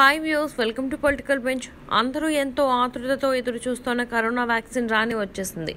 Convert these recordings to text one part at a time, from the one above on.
hi views welcome to political bench అందరూ ఎంతో ఆతృతతో ఎదురు చూస్తున్న కరోనా వ్యాక్సిన్ రాని వచ్చేసింది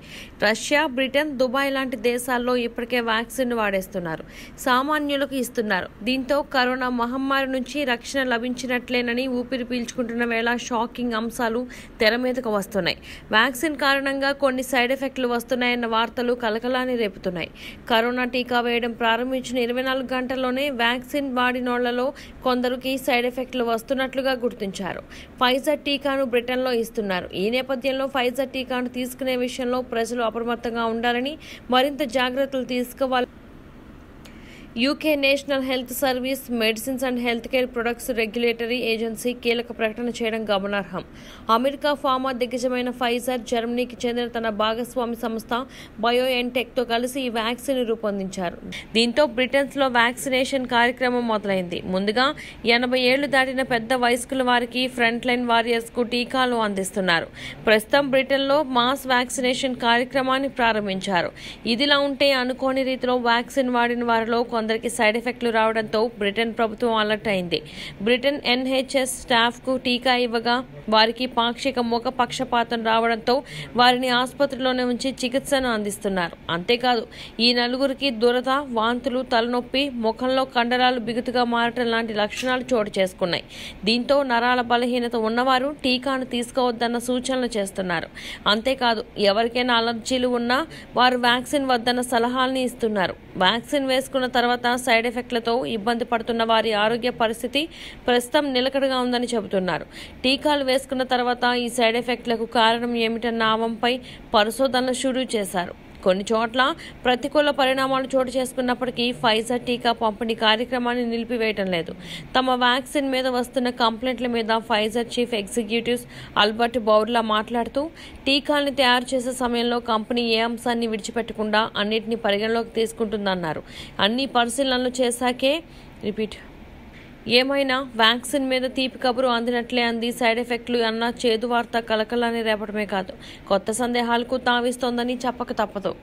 రష్యా బ్రిటన్ దుబాయ్ లాంటి దేశాల్లో ఇప్పటికే వ్యాక్సిన్ వాడేస్తున్నారు సామాన్యులకు ఇస్తున్నారు దీంతో కరోనా మహమ్మారి నుంచి రక్షణ లభించినట్లేనని ఊపిరి పీల్చుకుంటున్న వేళ షాకింగ్ అంశాలు తెర మీదకు వస్తున్నాయి వ్యాక్సిన్ కారణంగా కొన్ని సైడ్ ఎఫెక్ట్లు వస్తున్నాయన్న వార్తలు కలకలాన్ని రేపుతున్నాయి కరోనా టీకా వేయడం ప్రారంభించిన ఇరవై నాలుగు గంటల్లోనే వ్యాక్సిన్ వాడినోళ్లలో కొందరికి సైడ్ ఎఫెక్ట్లు వస్తున్నట్టు ఇస్తున్నట్లుగా గుర్తించారు ఫైజర్ టీకాను బ్రిటన్లో ఇస్తున్నారు ఈ నేపథ్యంలో ఫైజర్ టీకాను తీసుకునే విషయంలో ప్రజలు అప్రమత్తంగా ఉండాలని మరింత జాగ్రత్తలు తీసుకోవాలి UK national health service medicines and health care products regulatory agency కీలక ప్రకటన చేయడం గమనార్హం అమెరికా ఫార్మా దిగ్గజమైన ఫైజర్ జర్మనీకి చెందిన తన భాగస్వామి సంస్థ బయోఎన్టెక్తో కలిసి ఈ వ్యాక్సిన్ రూపొందించారు దీంతో లో వ్యాక్సినేషన్ కార్యక్రమం మొదలైంది ముందుగా ఎనభై ఏళ్లు దాటిన పెద్ద వయస్కుల వారికి ఫ్రంట్ లైన్ వారియర్స్కు టీకాలు అందిస్తున్నారు ప్రస్తుతం బ్రిటన్లో మాస్ వ్యాక్సినేషన్ కార్యక్రమాన్ని ప్రారంభించారు ఇదిలా ఉంటే అనుకోని రీతిలో వ్యాక్సిన్ వాడిన వారిలో కొందరికి సైడ్ ఎఫెక్ట్లు రావడంతో బ్రిటన్ ప్రభుత్వం అలర్ట్ అయింది బ్రిటన్ ఎన్హెచ్ఎస్ స్టాఫ్కు టీకా ఇవ్వగా వారికి పాక్షిక ముఖ పక్షపాతం రావడంతో వారిని ఆసుపత్రిలోనే ఉంచి చికిత్సను అందిస్తున్నారు అంతేకాదు ఈ నలుగురికి దురద వాంతులు తలనొప్పి ముఖంలో కండరాలు బిగుతుగా మారటం లాంటి లక్షణాలు చోటు చేసుకున్నాయి దీంతో నరాల బలహీనత ఉన్నవారు టీకాను తీసుకోవద్దన్న సూచనలు చేస్తున్నారు అంతేకాదు ఎవరికైనా అలర్జీలు ఉన్నా వారు వ్యాక్సిన్ వద్దన్న సలహాల్ని ఇస్తున్నారు వ్యాక్సిన్ వేసుకున్న తర్వాత సైడ్ ఎఫెక్ట్లతో ఇబ్బంది పడుతున్న వారి ఆరోగ్య పరిస్థితి ప్రస్తుతం నిలకడగా ఉందని చెబుతున్నారు టీకాలు వేసుకున్న తర్వాత ఈ సైడ్ ఎఫెక్ట్లకు కారణం ఏమిటన్న నామంపై పరిశోధనలు షురూ చేశారు కొన్ని చోట్ల ప్రతికూల పరిణామాలు చోటు చేసుకున్నప్పటికీ ఫైజర్ టీకా పంపిణీ కార్యక్రమాన్ని నిలిపివేయటం లేదు తమ వ్యాక్సిన్ మీద వస్తున్న కంప్లైంట్ల మీద Pfizer chief executives Albert Bourla మాట్లాడుతూ టీకాల్ని తయారు చేసే సమయంలో కంపెనీ ఏ అంశాన్ని విడిచిపెట్టకుండా అన్నింటినీ పరిగణలోకి తీసుకుంటుందన్నారు అన్ని పరిశీలనలు చేశాకే రిపీట్ ఏమైనా వ్యాక్సిన్ మీద తీపి కబురు అందినట్లే అంది సైడ్ ఎఫెక్ట్లు అన్న చేదు వార్త కలకలాన్ని రేపడమే కాదు కొత్త సందేహాలకు తావిస్తోందని చెప్పక తప్పదు